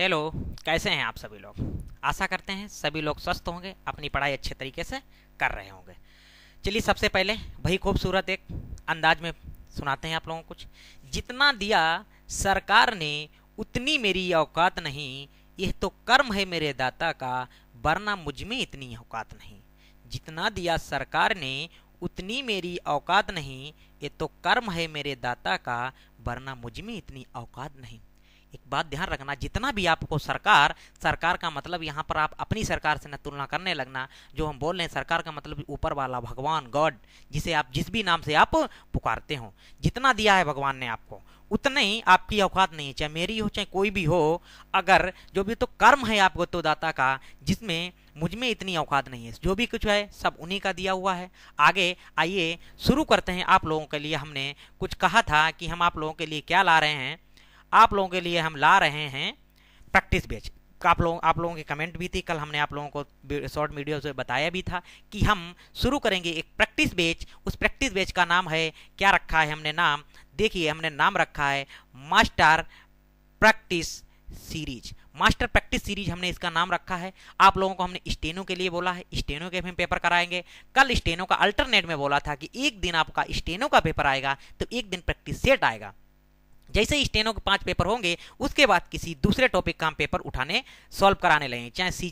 hello कैसे हैं आप सभी लोग आशा करते हैं सभी लोग स्वस्थ होंगे अपनी पढ़ाई अच्छे तरीके से कर रहे होंगे चलिए सबसे पहले वही खूबसूरत एक अंदाज में सुनाते हैं आप लोगों को कुछ जितना दिया सरकार ने उतनी मेरी औकात नहीं यह तो कर्म है मेरे दाता का वरना मुझ में इतनी औकात नहीं जितना दिया सरकार ने उतनी मेरी औकात नहीं ये तो कर्म है मेरे दाता का वरना मुझ में इतनी औकात नहीं एक बात ध्यान रखना जितना भी आपको सरकार सरकार का मतलब यहाँ पर आप अपनी सरकार से न तुलना करने लगना जो हम बोल रहे हैं सरकार का मतलब ऊपर वाला भगवान गॉड जिसे आप जिस भी नाम से आप पुकारते हो जितना दिया है भगवान ने आपको उतना ही आपकी औकात नहीं है चाहे मेरी हो चाहे कोई भी हो अगर जो भी तो कर्म है आपको तो दाता का जिसमें मुझ में इतनी औकात नहीं है जो भी कुछ है सब उन्हीं का दिया हुआ है आगे आइए शुरू करते हैं आप लोगों के लिए हमने कुछ कहा था कि हम आप लोगों के लिए क्या ला रहे हैं आप लोगों के लिए हम ला रहे हैं प्रैक्टिस बैच आप लोगों आप लोगों की कमेंट भी थी कल हमने आप लोगों को शॉर्ट वीडियो से बताया भी था कि हम शुरू करेंगे एक प्रैक्टिस बैच उस प्रैक्टिस बैच का नाम है क्या रखा है हमने नाम देखिए हमने नाम रखा है master practice series master practice series हमने इसका नाम रखा है आप लोगों को हमने स्टेनो के लिए बोला है स्टेनो के हम पेपर कराएंगे कल स्टेनो का अल्टरनेट में बोला था कि एक दिन आपका स्टेनो का पेपर आएगा तो एक दिन प्रैक्टिस सेट आएगा जैसे ही स्टेनो के पांच पेपर होंगे उसके बाद किसी दूसरे टॉपिक का हम पेपर उठाने सॉल्व कराने लगेंगे चाहे सी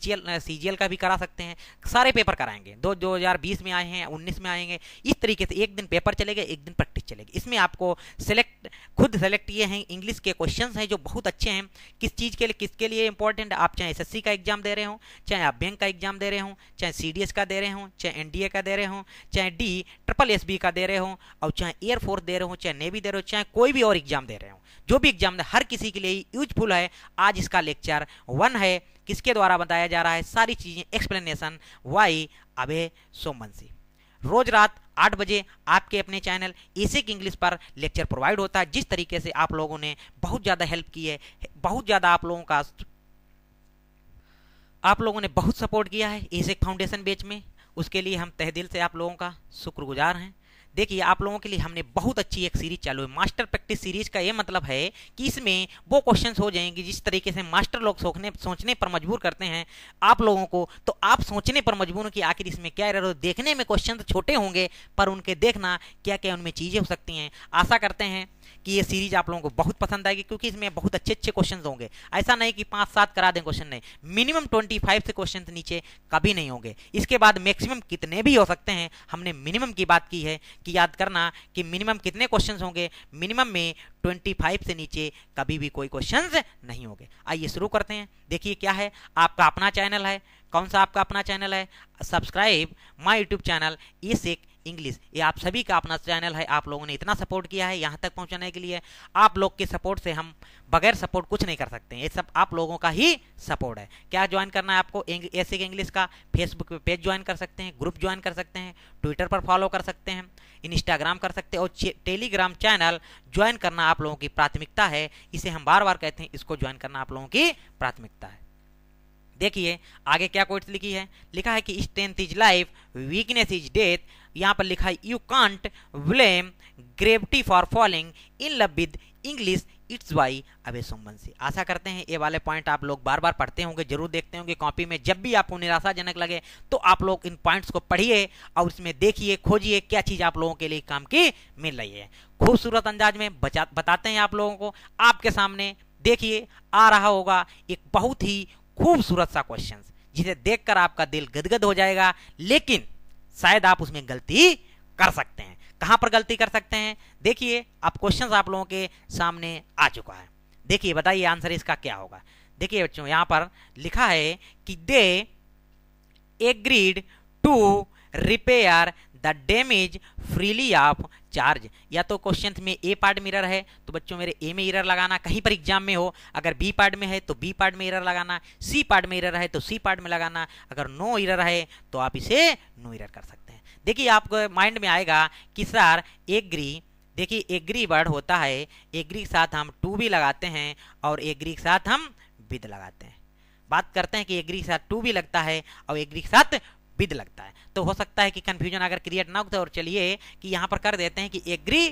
जी का भी करा सकते हैं सारे पेपर कराएंगे दो दो हजार बीस में आए हैं उन्नीस में आएंगे इस तरीके से एक दिन पेपर चलेगा एक दिन प्रैक्टिस चलेगी इसमें आपको सेलेक्ट खुद सेलेक्ट ये हैं इंग्लिश के क्वेश्चन हैं जो बहुत अच्छे हैं किस चीज़ के लिए किसके लिए इंपॉर्टेंट आप चाहे एस का एग्जाम दे रहे हो चाहे आप बैंक का एग्जाम दे रहे हो चाहे सी का दे रहे हो चाहे एन का दे रहे हो चाहे डी ट्रिपल एस का दे रहे हो और चाहे एयरफोर्स दे रहे हो चाहे नेवी दे रहे हो चाहे कोई भी और एग्जाम दे रहे हो रहा हूँ जो भी एग्जाम हर किसी के लिए यूजफुल है आज इसका लेक्चर वन है किसके द्वारा बताया जा रहा है सारी चीज़ें एक्सप्लेनेशन वाई अभय सोमवंशी रोज रात आठ बजे आपके अपने चैनल एसिक इंग्लिश पर लेक्चर प्रोवाइड होता है जिस तरीके से आप लोगों ने बहुत ज़्यादा हेल्प की है बहुत ज़्यादा आप लोगों का आप लोगों ने बहुत सपोर्ट किया है एसिक फाउंडेशन बेच में उसके लिए हम तहदिल से आप लोगों का शुक्रगुजार हैं देखिए आप लोगों के लिए हमने बहुत अच्छी एक सीरीज चालू है मास्टर प्रैक्टिस सीरीज का ये मतलब है कि इसमें वो क्वेश्चन हो जाएंगे जिस तरीके से मास्टर लोग सोचने सोचने पर मजबूर करते हैं आप लोगों को तो आप सोचने पर मजबूर कि आखिर इसमें क्या एरर हो देखने में क्वेश्चन छोटे होंगे पर उनके देखना क्या क्या उनमें चीज़ें हो सकती हैं आशा करते हैं कि ये सीरीज आप लोगों को बहुत पसंद आएगी क्योंकि इसमें बहुत अच्छे अच्छे क्वेश्चन होंगे ऐसा नहीं कि पाँच सात करा दें क्वेश्चन नहीं मिनिमम ट्वेंटी फाइव से क्वेश्चन नीचे कभी नहीं होंगे इसके बाद मैक्सिमम कितने भी हो सकते हैं हमने मिनिमम की बात की है कि याद करना कि मिनिमम कितने क्वेश्चन होंगे मिनिमम में ट्वेंटी फाइव से नीचे कभी भी कोई क्वेश्चन नहीं होंगे आइए शुरू करते हैं देखिए क्या है आपका अपना चैनल है कौन सा आपका अपना चैनल है सब्सक्राइब माई यूट्यूब चैनल इस एक इंग्लिश ये आप सभी का अपना चैनल है आप लोगों ने इतना सपोर्ट किया है यहाँ तक पहुँचाने के लिए आप लोग के सपोर्ट से हम बगैर सपोर्ट कुछ नहीं कर सकते ये सब आप लोगों का ही सपोर्ट है क्या ज्वाइन करना है आपको एसिक इंग्लिश का फेसबुक पे पेज ज्वाइन कर सकते हैं ग्रुप ज्वाइन कर सकते हैं ट्विटर पर फॉलो कर सकते हैं इंस्टाग्राम कर सकते हैं और टेलीग्राम चैनल ज्वाइन करना आप लोगों की प्राथमिकता है इसे हम बार बार कहते हैं इसको ज्वाइन करना आप लोगों की प्राथमिकता है देखिए आगे क्या कोर्ट लिखी है लिखा है कि strength is life weakness is death यहाँ पर लिखा है you can't blame gravity for falling in love with English it's by Abhay Somvanshi आशा करते हैं ये वाले पॉइंट आप लोग बार बार पढ़ते होंगे जरूर देखते होंगे कॉपी में जब भी आपको निराशाजनक लगे तो आप लोग इन पॉइंट्स को पढ़िए और इसमें देखिए खोजिए क्या चीज़ आप लोगों के लिए काम की मिल रही है खूबसूरत अंदाज में बताते हैं आप लोगों को आपके सामने देखिए आ रहा होगा एक बहुत ही खूबसूरत सा क्वेश्चन जिसे देखकर आपका दिल गदगद हो जाएगा लेकिन शायद आप उसमें गलती कर सकते हैं कहां पर गलती कर सकते हैं देखिए अब क्वेश्चन आप लोगों के सामने आ चुका है देखिए बताइए आंसर इसका क्या होगा देखिए बच्चों यहां पर लिखा है कि they agreed to repair damages freely of charge या तो क्वेश्चन में ए पार्ट मिरर है तो बच्चों मेरे ए में इरर लगाना कहीं पर एग्जाम में हो अगर बी पार्ट में है तो बी पार्ट में इरर लगाना सी पार्ट में इरर है तो सी पार्ट में लगाना अगर नो इरर है तो आप इसे नो इरर कर सकते हैं देखिए आपको माइंड में आएगा कि सर एग्री देखिए एग्री वर्ड होता है एग्री के साथ हम टू भी लगाते हैं और एग्री के साथ हम विद लगाते हैं बात करते हैं कि एग्री के साथ टू भी लगता है और एग्री के साथ विद लगता है तो हो सकता है कि कन्फ्यूजन अगर क्रिएट ना होता और चलिए कि यहाँ पर कर देते हैं कि एग्री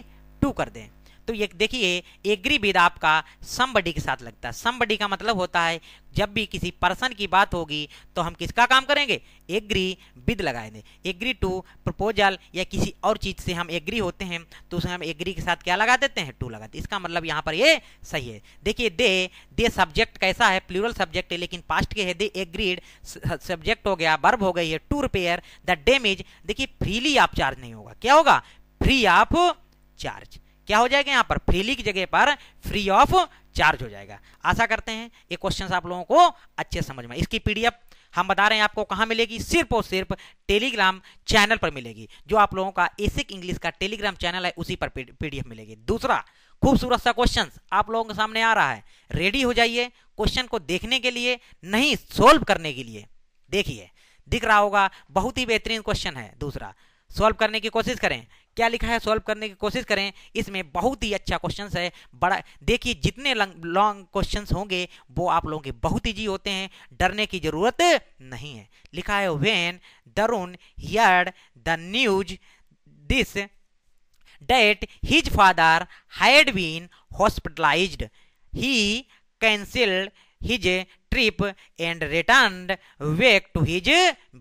टू कर दें तो ये देखिए एग्री विद आपका समबडी के साथ लगता है समबडी का मतलब होता है जब भी किसी पर्सन की बात होगी तो हम किसका काम करेंगे एग्री विद लगाएंगे एग्री टू प्रपोजल या किसी और चीज़ से हम एग्री होते हैं तो उसमें हम एग्री के साथ क्या लगा देते हैं टू लगाते हैं इसका मतलब यहाँ पर ये सही है देखिए दे दे सब्जेक्ट कैसा है प्लूरल सब्जेक्ट है लेकिन पास्ट के है दे एग्रीड सब्जेक्ट हो गया बर्ब हो गई है टू रिपेयर द डेमेज देखिए फ्रीली आप चार्ज नहीं होगा क्या होगा फ्री आप चार्ज क्या हो जाएगा यहाँ पर फ्रीली की जगह पर फ्री ऑफ चार्ज हो जाएगा आशा करते हैं ये क्वेश्चन आप लोगों को अच्छे समझ में इसकी पीडीएफ हम बता रहे हैं आपको कहाँ मिलेगी सिर्फ और सिर्फ टेलीग्राम चैनल पर मिलेगी जो आप लोगों का एसिक इंग्लिश का टेलीग्राम चैनल है उसी पर पीडीएफ मिलेगी दूसरा खूबसूरत सा क्वेश्चन आप लोगों के सामने आ रहा है रेडी हो जाइए क्वेश्चन को देखने के लिए नहीं सोल्व करने के लिए देखिए दिख रहा होगा बहुत ही बेहतरीन क्वेश्चन है दूसरा सॉल्व करने की कोशिश करें क्या लिखा है सॉल्व करने की कोशिश करें इसमें बहुत ही अच्छा क्वेश्चन है बड़ा देखिए जितने लॉन्ग क्वेश्चन होंगे वो आप लोगों के बहुत ईजी होते हैं डरने की ज़रूरत नहीं है लिखा है when Tarun heard the news this that his father had been hospitalise he cancelled his trip and return back to his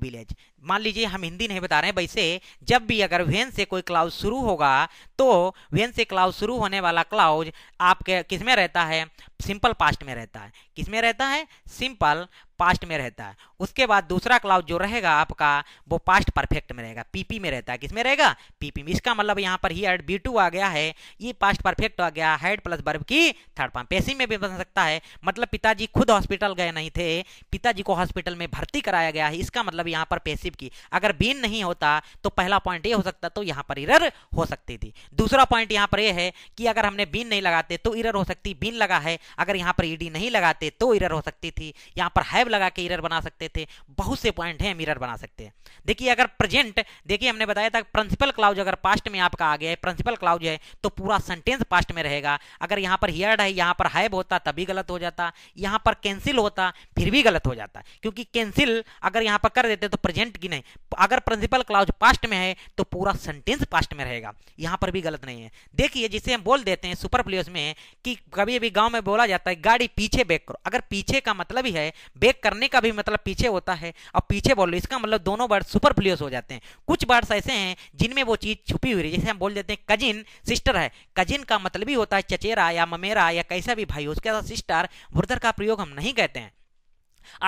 village मान लीजिए हम हिंदी नहीं बता रहे हैं वैसे जब भी अगर वेन से कोई क्लाउज शुरू होगा तो वेन से क्लाउज शुरू होने वाला क्लाउज आपके किसमें रहता है सिंपल पास्ट में रहता है किस में रहता है सिंपल पास्ट में रहता है उसके बाद दूसरा क्लाउज जो रहेगा आपका वो पास्ट परफेक्ट में रहेगा पीपी में रहता है किस में रहेगा पीपी में इसका मतलब यहाँ पर ही एड बी टू आ गया है ये पास्ट परफेक्ट आ गया हेड प्लस बर्ब की थर्ड फॉर्म पेसी में भी बन सकता है मतलब पिताजी खुद हॉस्पिटल गए नहीं थे पिताजी को हॉस्पिटल में भर्ती कराया गया है इसका मतलब यहाँ पर पेसिव की अगर बीन नहीं होता तो पहला पॉइंट ये हो सकता तो यहाँ पर इरर हो सकती थी दूसरा पॉइंट यहाँ पर यह है कि अगर हमने बीन नहीं लगाते तो इरर हो सकती बीन लगा है अगर यहाँ पर ईडी नहीं लगाते तो इरर हो सकती थी यहाँ पर हैव लगा के इरर बना सकते थे बहुत से पॉइंट हैं हम इरर बना सकते हैं देखिए अगर प्रेजेंट देखिए हमने बताया था प्रिंसिपल क्लाउज अगर पास्ट में आपका आ गया है प्रिंसिपल क्लाउज है तो पूरा सेंटेंस पास्ट में रहेगा अगर यहाँ पर हियर्ड है यहाँ पर हैव होता तभी गलत हो जाता यहाँ पर कैंसिल होता फिर भी गलत हो जाता क्योंकि कैंसिल अगर यहाँ पर कर देते तो प्रजेंट की नहीं अगर प्रिंसिपल क्लाउज पास्ट में है तो पूरा सेंटेंस पास्ट में रहेगा यहाँ पर भी गलत नहीं है देखिए जिसे हम बोल देते हैं सुपर प्लेस में कि कभी अभी गाँव में बोला जाता है गाड़ी पीछे बैक करो अगर पीछे का मतलब ही है बैक करने का भी मतलब पीछे होता है और पीछे बोल लो इसका मतलब दोनों वर्ड सुपर प्लियस हो जाते हैं कुछ वर्ड्स ऐसे हैं जिनमें वो चीज़ छुपी हुई है जैसे हम बोल देते हैं कजिन सिस्टर है कजिन का मतलब ही होता है चचेरा या ममेरा या कैसा भी भाई उसके साथ सिस्टर ब्रदर का प्रयोग हम नहीं कहते हैं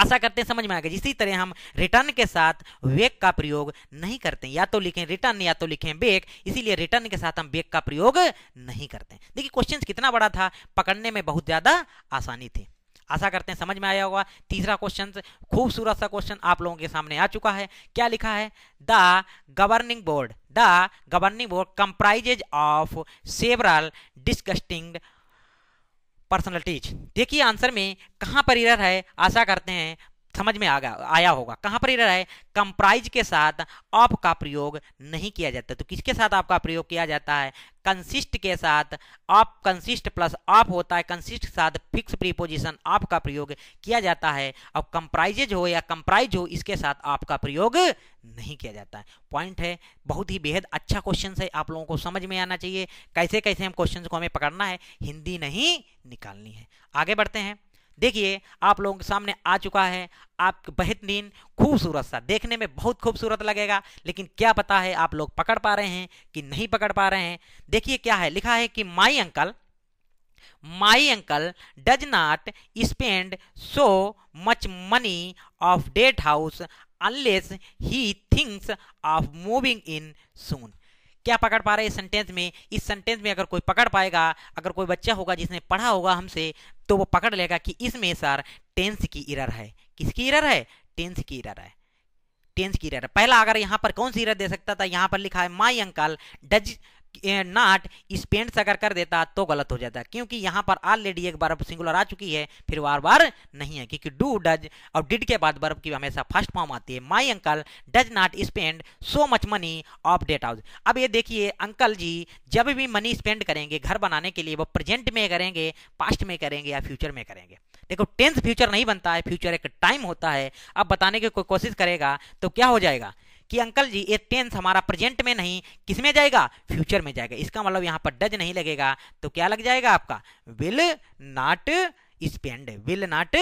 आशा करते हैं समझ में आ गया इसी तरह हम रिटर्न के साथ वेक का प्रयोग नहीं करते या तो लिखें रिटर्न या तो लिखें बेक इसीलिए रिटर्न के साथ हम बेक का प्रयोग नहीं करते देखिए क्वेश्चन कितना बड़ा था पकड़ने में बहुत ज्यादा आसानी थी आशा करते हैं समझ में आया होगा तीसरा क्वेश्चन खूबसूरत सा क्वेश्चन आप लोगों के सामने आ चुका है क्या लिखा है the governing board the governing board comprises of several disgusting personalities देखिए आंसर में कहाँ पर इरर है आशा करते हैं समझ में आ गया आया होगा कहाँ पर रहा है कंप्राइज के साथ ऑफ का प्रयोग नहीं किया जाता तो किसके साथ आपका प्रयोग किया जाता है कंसिस्ट के साथ ऑफ कंसिस्ट प्लस ऑफ होता है कंसिस्ट के साथ फिक्स प्रीपोजिशन ऑफ का प्रयोग किया जाता है अब कंप्राइजेज हो या कंप्राइज हो इसके साथ ऑफ का प्रयोग नहीं किया जाता है पॉइंट है बहुत ही बेहद अच्छा क्वेश्चन है आप लोगों को समझ में आना चाहिए कैसे कैसे हम क्वेश्चन को हमें पकड़ना है हिंदी नहीं निकालनी है आगे बढ़ते हैं देखिए आप लोगों के सामने आ चुका है आप बेहतरीन खूबसूरत सा देखने में बहुत खूबसूरत लगेगा लेकिन क्या पता है आप लोग पकड़ पा रहे हैं कि नहीं पकड़ पा रहे हैं देखिए क्या है लिखा है कि my uncle my uncle does not spend so much money of that house unless he thinks of moving in soon क्या पकड़ पा रहे हैं सेंटेंस में इस सेंटेंस में अगर कोई पकड़ पाएगा अगर कोई बच्चा होगा जिसने पढ़ा होगा हमसे तो वो पकड़ लेगा कि इसमें सर टेंस की इरर है किसकी इरर है टेंस की इरर है टेंस की इरर पहला अगर यहाँ पर कौन सी इरर दे सकता था यहाँ पर लिखा है my uncle does not spend अगर कर देता तो गलत हो जाता क्योंकि यहां पर ऑलरेडी एक बार सिंगुलर आ चुकी है फिर बार बार नहीं है क्योंकि डू डज और डिड के बाद बर्फ की हमेशा फर्स्ट फॉर्म आती है my uncle does not spend so much money of that house अब ये देखिए अंकल जी जब भी मनी स्पेंड करेंगे घर बनाने के लिए वो प्रेजेंट में करेंगे पास्ट में करेंगे या फ्यूचर में करेंगे देखो टेंथ फ्यूचर नहीं बनता है फ्यूचर एक टाइम होता है अब बताने की कोई कोशिश करेगा तो क्या हो जाएगा कि अंकल जी ये टेंस हमारा प्रेजेंट में नहीं किस में जाएगा फ्यूचर में जाएगा इसका मतलब यहाँ पर डज नहीं लगेगा तो क्या लग जाएगा आपका will not spend will not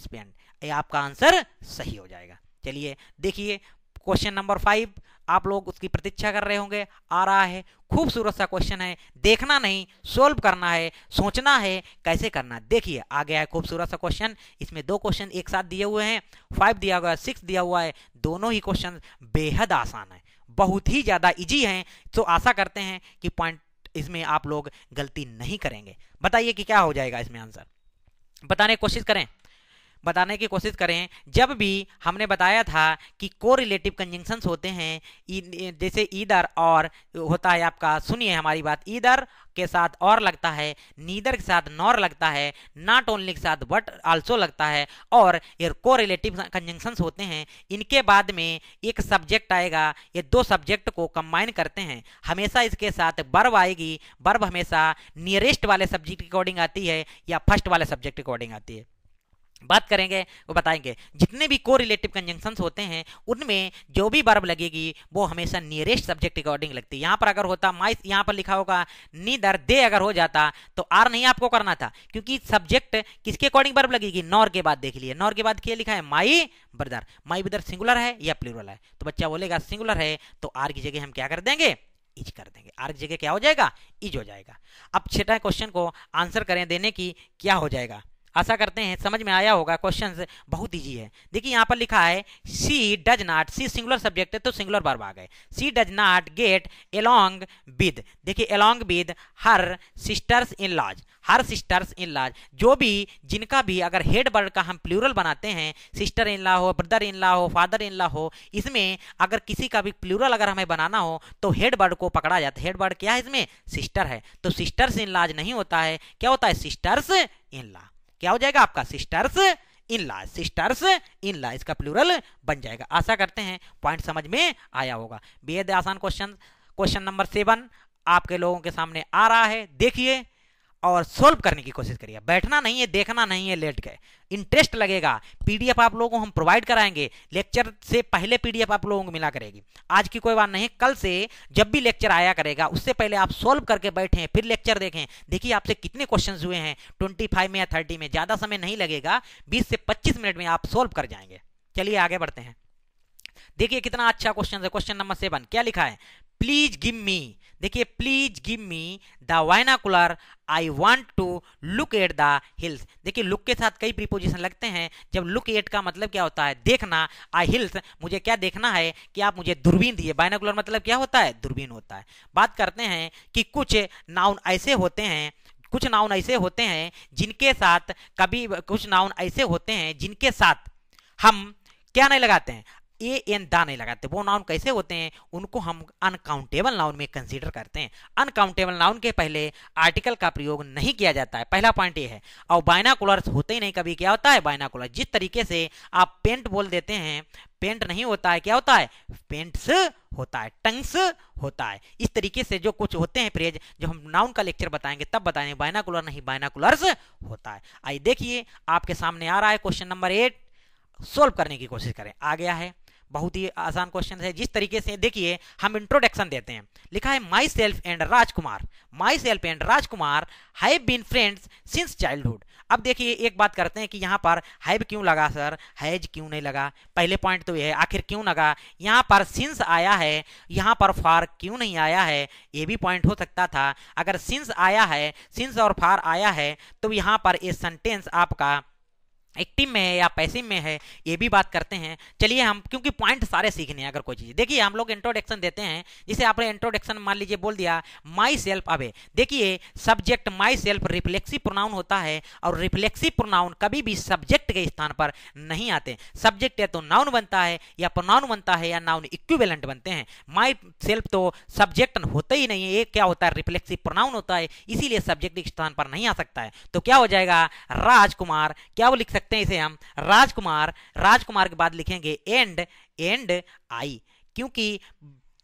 spend ये आपका आंसर सही हो जाएगा चलिए देखिए क्वेश्चन नंबर फाइव आप लोग उसकी प्रतीक्षा कर रहे होंगे आ रहा है खूबसूरत सा क्वेश्चन है देखना नहीं सोल्व करना है सोचना है कैसे करना देखिए आ गया है खूबसूरत सा क्वेश्चन इसमें दो क्वेश्चन एक साथ दिए हुए हैं फाइव दिया हुआ है सिक्स दिया हुआ है दोनों ही क्वेश्चन बेहद आसान है बहुत ही ज़्यादा इजी हैं तो आशा करते हैं कि पॉइंट इसमें आप लोग गलती नहीं करेंगे बताइए कि क्या हो जाएगा इसमें आंसर बताने की कोशिश करें बताने की कोशिश करें जब भी हमने बताया था कि को रिलेटिव कंजंक्शंस होते हैं जैसे ईदर और होता है आपका सुनिए हमारी बात ईदर के साथ और लगता है नीदर के साथ नॉर लगता है नॉट ओनली के साथ बट आल्सो लगता है और ये को रिलेटिव कंजंक्शंस होते हैं इनके बाद में एक सब्जेक्ट आएगा ये दो सब्जेक्ट को कंबाइन करते हैं हमेशा इसके साथ बर्ब आएगी बर्ब हमेशा नियरेस्ट वाले सब्जेक्ट अकॉर्डिंग आती है या फर्स्ट वाले सब्जेक्ट अकॉर्डिंग आती है बात करेंगे वो बताएंगे जितने भी को रिलेटिव कंजंक्शन होते हैं उनमें जो भी बर्ब लगेगी वो हमेशा नियरेस्ट सब्जेक्ट अकॉर्डिंग लगती है यहाँ पर अगर होता माइस यहाँ पर लिखा होगा नीदर दे अगर हो जाता तो आर नहीं आपको करना था क्योंकि सब्जेक्ट किसके अकॉर्डिंग बर्ब लगेगी नॉर के बाद देख लिए नॉर के बाद क्या लिखा है my brother my brother singular है या प्लूरल है तो बच्चा बोलेगा सिंगुलर है तो आर की जगह हम क्या कर देंगे इज कर देंगे आर की जगह क्या हो जाएगा इज हो जाएगा अब छठा क्वेश्चन को आंसर करें देने की क्या हो जाएगा आशा करते हैं समझ में आया होगा क्वेश्चन बहुत ईजी है देखिए यहाँ पर लिखा है she does not she singular subject है तो सिंगुलर बर्ब आ गए she does not get along with देखिए along with her sisters in laws her sisters in laws जो भी जिनका भी अगर हेड वर्ड का हम प्लूरल बनाते हैं सिस्टर इन ला हो ब्रदर इन ला हो फादर इन ला हो इसमें अगर किसी का भी प्लूरल अगर हमें बनाना हो तो हेड वर्ड को पकड़ा जाता है हेड वर्ड क्या है इसमें सिस्टर है तो सिस्टर्स इन लाज नहीं होता है क्या होता है सिस्टर्स इन ला क्या हो जाएगा आपका sisters in laws sisters in laws का प्लूरल बन जाएगा आशा करते हैं पॉइंट समझ में आया होगा बेहद आसान क्वेश्चन क्वेश्चन नंबर सेवन आपके लोगों के सामने आ रहा है देखिए और सोल्व करने की कोशिश करिए बैठना नहीं है देखना नहीं है लेट के इंटरेस्ट लगेगा पीडीएफ आप लोगों को हम प्रोवाइड कराएंगे लेक्चर से पहले पीडीएफ आप लोगों को मिला करेगी आज की कोई बात नहीं कल से जब भी लेक्चर आया करेगा उससे पहले आप सोल्व करके बैठे फिर लेक्चर देखें देखिए आपसे कितने क्वेश्चन हुए हैं ट्वेंटी में या थर्टी में ज़्यादा समय नहीं लगेगा बीस से पच्चीस मिनट में आप सोल्व कर जाएंगे चलिए आगे बढ़ते हैं देखिए कितना अच्छा क्वेश्चन है क्वेश्चन नंबर सेवन क्या लिखा है प्लीज गिव मी देखिए please give me the binocular I want to look at the hills देखिए लुक के साथ कई प्रीपोजिशन लगते हैं जब लुक एट का मतलब क्या होता है देखना आई हिल्स मुझे क्या देखना है कि आप मुझे दूरबीन दिए बाइनाकुलर मतलब क्या होता है दूरबीन होता है बात करते हैं कि कुछ नाउन ऐसे होते हैं कुछ नाउन ऐसे होते हैं जिनके साथ कभी कुछ नाउन ऐसे होते हैं जिनके साथ हम क्या नहीं लगाते हैं ए एन दा नहीं लगाते वो नाउन कैसे होते हैं उनको हम अनकाउंटेबल नाउन में कंसीडर करते हैं अनकाउंटेबल नाउन के पहले आर्टिकल का प्रयोग नहीं किया जाता है पहला पॉइंट ये है और बाइनाकुलर्स होते ही नहीं कभी क्या होता है बाइनाकुलर जिस तरीके से आप पेंट बोल देते हैं पेंट नहीं होता है क्या होता है पेंट्स होता है टंग्स होता है इस तरीके से जो कुछ होते हैं फ्रेज जो हम नाउन का लेक्चर बताएंगे तब बताएंगे बाइनाकुलर नहीं बाइनाकुलर्स होता है आइए देखिए आपके सामने आ रहा है क्वेश्चन नंबर एट सोल्व करने की कोशिश करें आ गया है बहुत ही आसान क्वेश्चन है जिस तरीके से देखिए हम इंट्रोडक्शन देते हैं लिखा है myself and Rajkumar myself and Rajkumar have been friends since childhood अब देखिए एक बात करते हैं कि यहाँ पर हैव क्यों लगा सर हैज क्यों नहीं लगा पहले पॉइंट तो यह है आखिर क्यों लगा यहाँ पर सिंस आया है यहाँ पर फार क्यों नहीं आया है ये भी पॉइंट हो सकता था अगर सिंस आया है सिंस और फार आया है तो यहाँ पर ये सेंटेंस आपका एक्टिव में है या पैसिव में है ये भी बात करते हैं चलिए हम क्योंकि पॉइंट सारे सीखने हैं अगर कोई चीज़ देखिए हम लोग इंट्रोडक्शन देते हैं जिसे आपने इंट्रोडक्शन मान लीजिए बोल दिया माई सेल्फ अवे देखिए subject myself reflexive pronoun होता है और रिफ्लेक्सिव प्रोनाउन कभी भी सब्जेक्ट के स्थान पर नहीं आते सब्जेक्ट या तो नाउन बनता है या प्रोनाउन बनता है या नाउन इक्विवेलेंट बनते हैं माई सेल्फ तो सब्जेक्ट होता ही नहीं है ये क्या होता है रिफ्लेक्सिव प्रोनाउन होता है इसीलिए सब्जेक्ट के स्थान पर नहीं आ सकता है तो क्या हो जाएगा राजकुमार क्या वो लिख सकते सकते हैं इसे हम राजकुमार राजकुमार के बाद लिखेंगे एंड एंड आई क्योंकि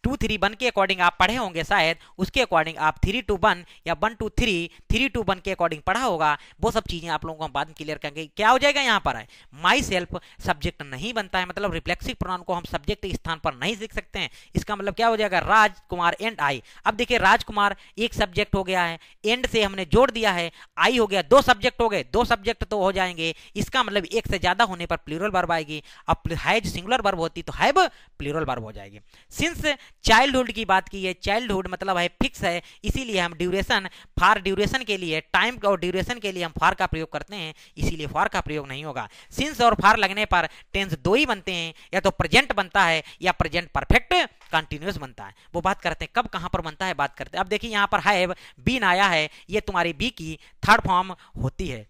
टू थ्री वन के अकॉर्डिंग आप पढ़े होंगे शायद उसके अकॉर्डिंग आप थ्री टू वन या one two three three two one के अकॉर्डिंग पढ़ा होगा वो सब चीज़ें आप लोगों को हम बाद में क्लियर करेंगे क्या हो जाएगा यहाँ पर है माई सेल्फ सब्जेक्ट नहीं बनता है मतलब रिफ्लेक्सिव प्रोनाउन को हम सब्जेक्ट स्थान पर नहीं सीख सकते हैं इसका मतलब क्या हो जाएगा राजकुमार एंड आई अब देखिए राजकुमार एक सब्जेक्ट हो गया है एंड से हमने जोड़ दिया है आई हो गया दो सब्जेक्ट हो गए दो सब्जेक्ट तो हो जाएंगे इसका मतलब एक से ज़्यादा होने पर प्लूरल वर्ब आएगी अब हैज सिंगुलर वर्ब होती तो हैव प्लूरल वर्ब हो जाएगी सिंस चाइल्डहुड की बात की है चाइल्डहुड मतलब है फिक्स है इसीलिए हम ड्यूरेशन फार ड्यूरेशन के लिए टाइम और ड्यूरेशन के लिए हम फार का प्रयोग करते हैं इसीलिए फार का प्रयोग नहीं होगा सिंस और फार लगने पर टेंस दो ही बनते हैं या तो प्रेजेंट बनता है या प्रेजेंट परफेक्ट कंटिन्यूस बनता है वो बात करते हैं कब कहाँ पर बनता है बात करते हैं अब देखिए यहाँ पर हैव बीन आया है ये तुम्हारी बी की थर्ड फॉर्म होती है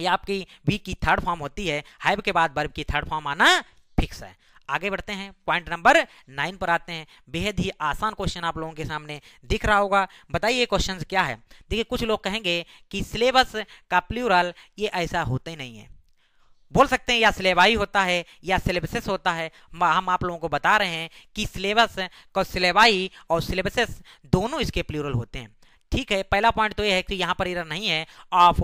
ये आपकी बी की थर्ड फॉर्म होती है हैव के बाद वर्ब की थर्ड फॉर्म आना फिक्स है आगे बढ़ते हैं पॉइंट नंबर नाइन पर आते हैं बेहद ही आसान क्वेश्चन आप लोगों के सामने दिख रहा होगा बताइए क्वेश्चन क्या है देखिए कुछ लोग कहेंगे कि सिलेबस का प्लूरल ये ऐसा होता ही नहीं है बोल सकते हैं या सिलेबाई होता है या सिलेबसेस होता है हम आप लोगों को बता रहे हैं कि सिलेबस का सिलेबाई और सिलेबसेस दोनों इसके प्लूरल होते हैं ठीक है पहला पॉइंट तो यह है कि यहाँ पर इधर नहीं है of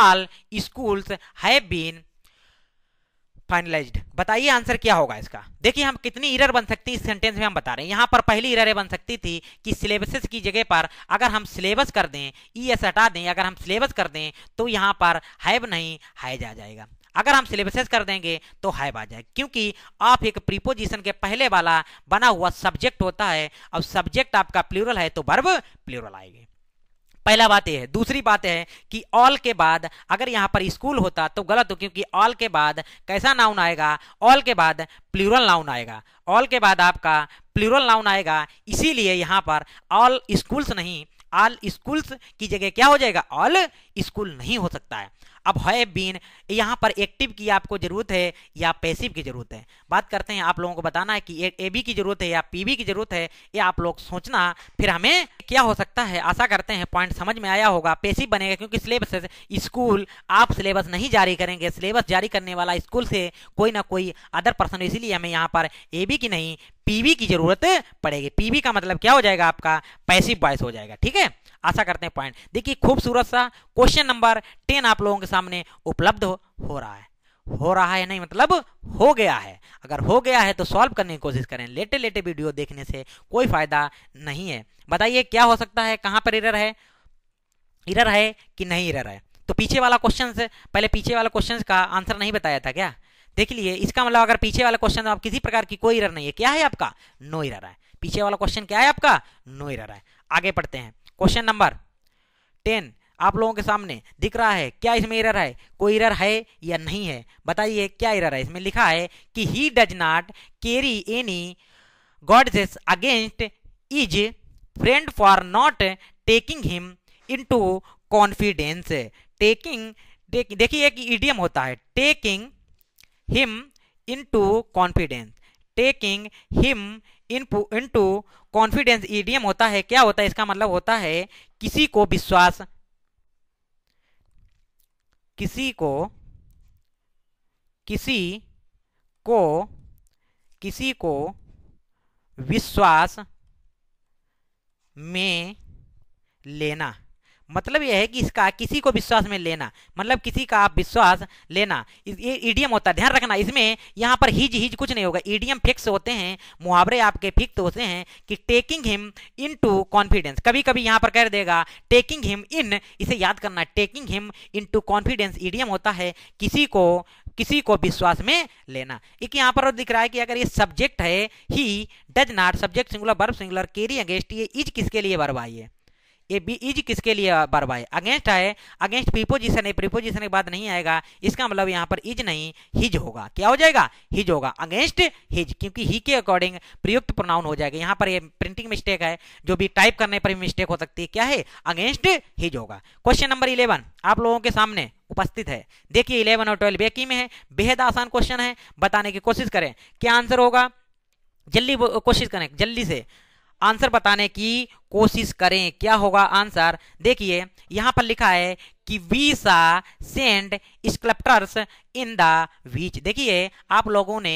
all schools have been finalised बताइए आंसर क्या होगा इसका देखिए हम कितनी इरर बन सकती है इस सेंटेंस में हम बता रहे हैं यहाँ पर पहली इरर बन सकती थी कि सिलेबसेस की जगह पर अगर हम सिलेबस कर दें ई एस हटा दें अगर हम सिलेबस कर दें तो यहाँ पर हैव नहीं हैज आ जाएगा अगर हम सिलेबसेस कर देंगे तो हैव आ जाए क्योंकि आप एक प्रीपोजिशन के पहले वाला बना हुआ सब्जेक्ट होता है और सब्जेक्ट आपका प्लूरल है तो बर्ब प्लूरल आएगी पहला बात यह है दूसरी बात है कि ऑल के बाद अगर यहाँ पर स्कूल होता तो गलत हो क्योंकि ऑल के बाद कैसा नाउन आएगा ऑल के बाद प्लूरल नाउन आएगा ऑल के बाद आपका प्लूरल नाउन आएगा इसीलिए यहाँ पर ऑल स्कूल्स नहीं ऑल स्कूल्स की जगह क्या हो जाएगा ऑल स्कूल नहीं हो सकता है अब है बीन यहाँ पर एक्टिव की आपको जरूरत है या पैसिव की जरूरत है बात करते हैं आप लोगों को बताना है कि ए बी की जरूरत है या पी बी की जरूरत है ये आप लोग सोचना फिर हमें क्या हो सकता है आशा करते हैं पॉइंट समझ में आया होगा पैसिव बनेगा क्योंकि सिलेबस स्कूल आप सिलेबस नहीं जारी करेंगे सिलेबस जारी करने वाला स्कूल से कोई ना कोई अदर पर्सन इसीलिए हमें यहाँ पर ए बी की नहीं पीवी की जरूरत पड़ेगी पीवी का मतलब क्या हो जाएगा आपका पैसिव वॉइस हो जाएगा ठीक है आशा करते हैं पॉइंट देखिए खूबसूरत सा क्वेश्चन नंबर टेन आप लोगों के सामने उपलब्ध हो, हो रहा है हो रहा है नहीं मतलब हो गया है अगर हो गया है तो सॉल्व करने की कोशिश करें लेटे लेटे वीडियो देखने से कोई फायदा नहीं है बताइए क्या हो सकता है कहाँ पर इरर है इरर है कि नहीं इरर है तो पीछे वाला क्वेश्चन पहले पीछे वाला क्वेश्चन का आंसर नहीं बताया था क्या देख लिए इसका मतलब अगर पीछे वाला क्वेश्चन तो आप किसी प्रकार की कोई इरर नहीं है क्या है आपका नो इरर है पीछे वाला क्वेश्चन क्या है आपका नो इरर है आगे पढ़ते हैं क्वेश्चन नंबर टेन आप लोगों के सामने दिख रहा है क्या इसमें इरर है कोई इरर है या नहीं है बताइए क्या इरर है इसमें लिखा है कि he does not carry any grudges against his friend for not taking him to confidence taking देखिए एक इडियम होता है taking him into confidence taking him into confidence idiom e होता है क्या होता है इसका मतलब होता है किसी को विश्वास किसी को किसी को किसी को विश्वास में लेना मतलब यह है कि इसका किसी को विश्वास में लेना मतलब किसी का आप विश्वास लेना ये ईडीएम होता है ध्यान रखना इसमें यहाँ पर हिज हिज कुछ नहीं होगा ईडीएम फिक्स होते हैं मुहावरे आपके फिक्स होते हैं कि taking him into confidence कभी कभी यहाँ पर कह देगा टेकिंग हिम इन इसे याद करना taking him into confidence idiom होता है किसी को किसी को विश्वास में लेना एक यहाँ पर दिख रहा है कि अगर ये सब्जेक्ट है he does not subject singular verb singular carry against ये इज किसके लिए वर्ब आई है ये बी इज किसके लिए वर्ब है अगेंस्ट है अगेंस्ट प्रीपोजिशन है प्रीपोजिशन के बाद नहीं आएगा इसका मतलब यहाँ पर इज नहीं हिज होगा क्या हो जाएगा हिज होगा अगेंस्ट हिज क्योंकि ही के अकॉर्डिंग प्रयुक्त प्रोनाउन हो जाएगा यहाँ पर ये प्रिंटिंग मिस्टेक है जो भी टाइप करने पर भी मिस्टेक हो सकती है क्या है अगेंस्ट हिज होगा क्वेश्चन नंबर इलेवन आप लोगों के सामने उपस्थित है देखिए इलेवन और ट्वेल्व एक ही में है बेहद आसान क्वेश्चन है बताने की कोशिश करें क्या आंसर होगा जल्दी कोशिश करें जल्दी से आंसर बताने की कोशिश करें क्या होगा आंसर देखिए यहां पर लिखा है कि we saw sand sculptors in the beach देखिए आप लोगों ने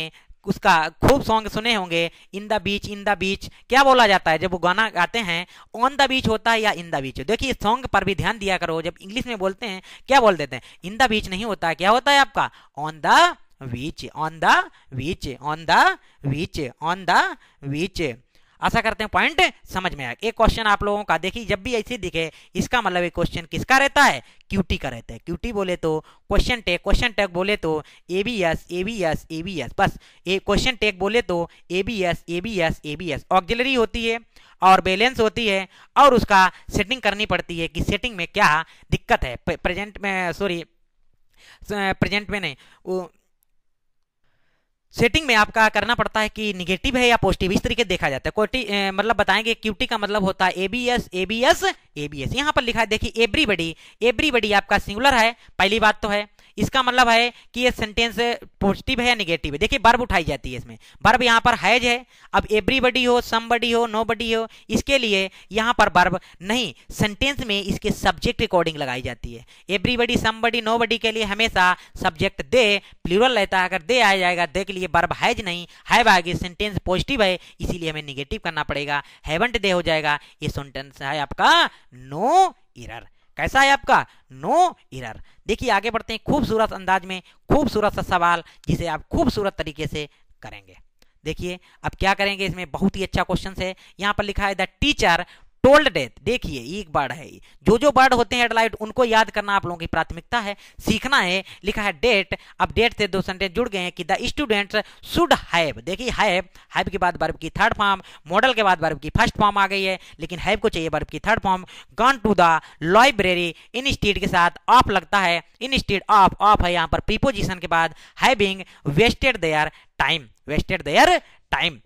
उसका खूब सॉन्ग सुने होंगे इन द बीच इन द बीच क्या बोला जाता है जब वो गाना गाते हैं ऑन द बीच होता है या इन द बीच देखिए सॉन्ग पर भी ध्यान दिया करो जब इंग्लिश में बोलते हैं क्या बोल देते हैं इन द बीच नहीं होता है क्या होता है आपका on the beach on the beach on the beach on the beach आशा करते हैं पॉइंट समझ में आया एक क्वेश्चन आप लोगों का देखिए जब भी ऐसे दिखे इसका मतलब एक क्वेश्चन किसका रहता है क्यूटी का रहता है क्यूटी बोले तो क्वेश्चन टेक क्वेश्चन टेक बोले तो A B S A B S A B S बस ए क्वेश्चन टेक बोले तो A B S A B S A B S auxiliary होती है और बैलेंस होती है और उसका सेटिंग करनी पड़ती है कि सेटिंग में क्या दिक्कत है प्रेजेंट में सॉरी प्रेजेंट में नहीं वो सेटिंग में आपका करना पड़ता है कि निगेटिव है या पॉजिटिव इस तरीके देखा जाता है कोटी मतलब बताएंगे क्यूटी का मतलब होता है एबीएस एबीएस एबीएस यहाँ पर लिखा है देखिए एवरीबडी एवरीबडी आपका सिंगुलर है पहली बात तो है इसका मतलब है कि ये सेंटेंस पॉजिटिव है या निगेटिव है देखिए बर्ब उठाई जाती है इसमें बर्ब यहाँ पर हैज है अब एवरीबडी हो सम हो नो बडी हो इसके लिए यहाँ पर बर्ब नहीं सेंटेंस में इसके सब्जेक्ट रिकॉर्डिंग लगाई जाती है एवरीबडी सम बडी नो बडी के लिए हमेशा सब्जेक्ट दे प्लूरल रहता है अगर दे आ जाएगा दे के लिए बर्ब हैज नहीं हैव आगे सेंटेंस पॉजिटिव है इसीलिए हमें निगेटिव करना पड़ेगा हैवंट दे हो जाएगा ये सेंटेंस है आपका नो इरर कैसा है आपका नो इरर देखिए आगे बढ़ते हैं खूबसूरत अंदाज में खूबसूरत सा सवाल जिसे आप खूबसूरत तरीके से करेंगे देखिए अब क्या करेंगे इसमें बहुत ही अच्छा क्वेश्चन है यहाँ पर लिखा है द टीचर टोल्ड डेथ देखिए एक वर्ड है जो जो वर्ड होते हैं एडलाइट उनको याद करना आप लोगों की प्राथमिकता है सीखना है लिखा है डेट अब डेट से दो सेंटेंस जुड़ गए हैं कि द स्टूडेंट शुड हैव देखिए हैव हैव के बाद वर्ब की थर्ड फॉर्म मॉडल के बाद वर्ब की फर्स्ट फॉर्म आ गई है लेकिन हैव को चाहिए वर्ब की third form gone to the library instead के साथ ऑफ लगता है इन स्टेट ऑफ ऑफ है यहाँ पर प्रीपोजिशन के बाद having wasted their time wasted their time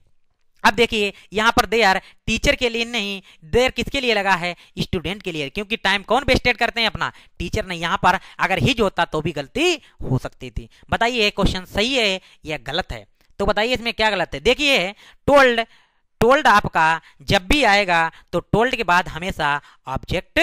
अब देखिए यहाँ पर देयर टीचर के लिए नहीं देयर किसके लिए लगा है स्टूडेंट के लिए क्योंकि टाइम कौन वेस्टेड करते हैं अपना टीचर ने यहाँ पर अगर हिज होता तो भी गलती हो सकती थी बताइए क्वेश्चन सही है या गलत है तो बताइए इसमें क्या गलत है देखिए टोल्ड टोल्ड आपका जब भी आएगा तो टोल्ड के बाद हमेशा ऑब्जेक्ट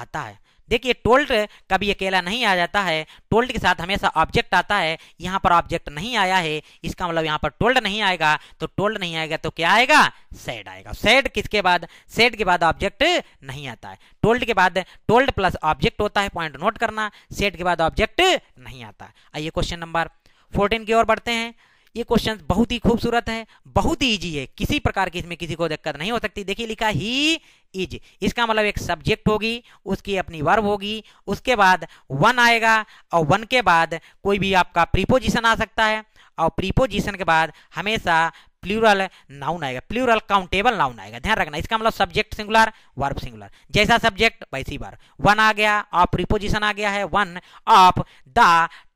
आता है देखिए टोल्ट कभी अकेला नहीं आ जाता है टोल्ट के साथ हमेशा ऑब्जेक्ट आता है यहाँ पर ऑब्जेक्ट नहीं आया है इसका मतलब यहाँ पर टोल्ड नहीं आएगा तो टोल्ड नहीं आएगा तो क्या आएगा सेड आएगा सेड किसके बाद सेड के बाद ऑब्जेक्ट नहीं आता है टोल्ड के बाद टोल्ड प्लस ऑब्जेक्ट होता है पॉइंट नोट करना सेड के बाद ऑब्जेक्ट नहीं आता आइए क्वेश्चन नंबर फोर्टीन की ओर बढ़ते हैं ये क्वेश्चन बहुत ही खूबसूरत है बहुत ही ईजी है किसी प्रकार की इसमें किसी को दिक्कत नहीं हो सकती देखिए लिखा ही इज इसका मतलब एक सब्जेक्ट होगी उसकी अपनी वर्ब होगी उसके बाद वन आएगा और वन के बाद कोई भी आपका प्रीपोजिशन आ सकता है और प्रीपोजिशन के बाद हमेशा प्लूरल है नाउन आएगा प्लूरल काउंटेबल नाउन आएगा ध्यान रखना इसका मतलब सब्जेक्ट सिंगुलर वर्ब सिंगुलर जैसा सब्जेक्ट वैसी बार वन आ गया ऑफ रिपोजिशन आ गया है one of the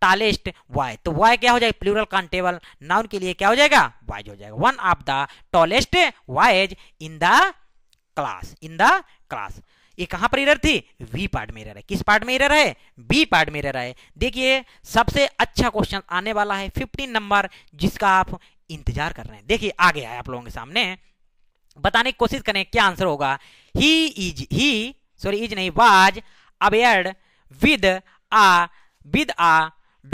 tallest boy तो वाई क्या हो जाएगा प्लूरल काउंटेबल नाउन के लिए क्या हो जाएगा वाइज हो जाएगा one of the tallest boys in the class in the class ये कहां पर इरर थी वी पार्ट में इरर है किस पार्ट में इरर है बी पार्ट में इरर है देखिए सबसे अच्छा क्वेश्चन आने वाला है 15 नंबर जिसका आप इंतजार कर रहे हैं देखिए आ गया है आप लोगों के सामने बताने की कोशिश करें क्या आंसर होगा he is he sorry is नहीं was aware with a with a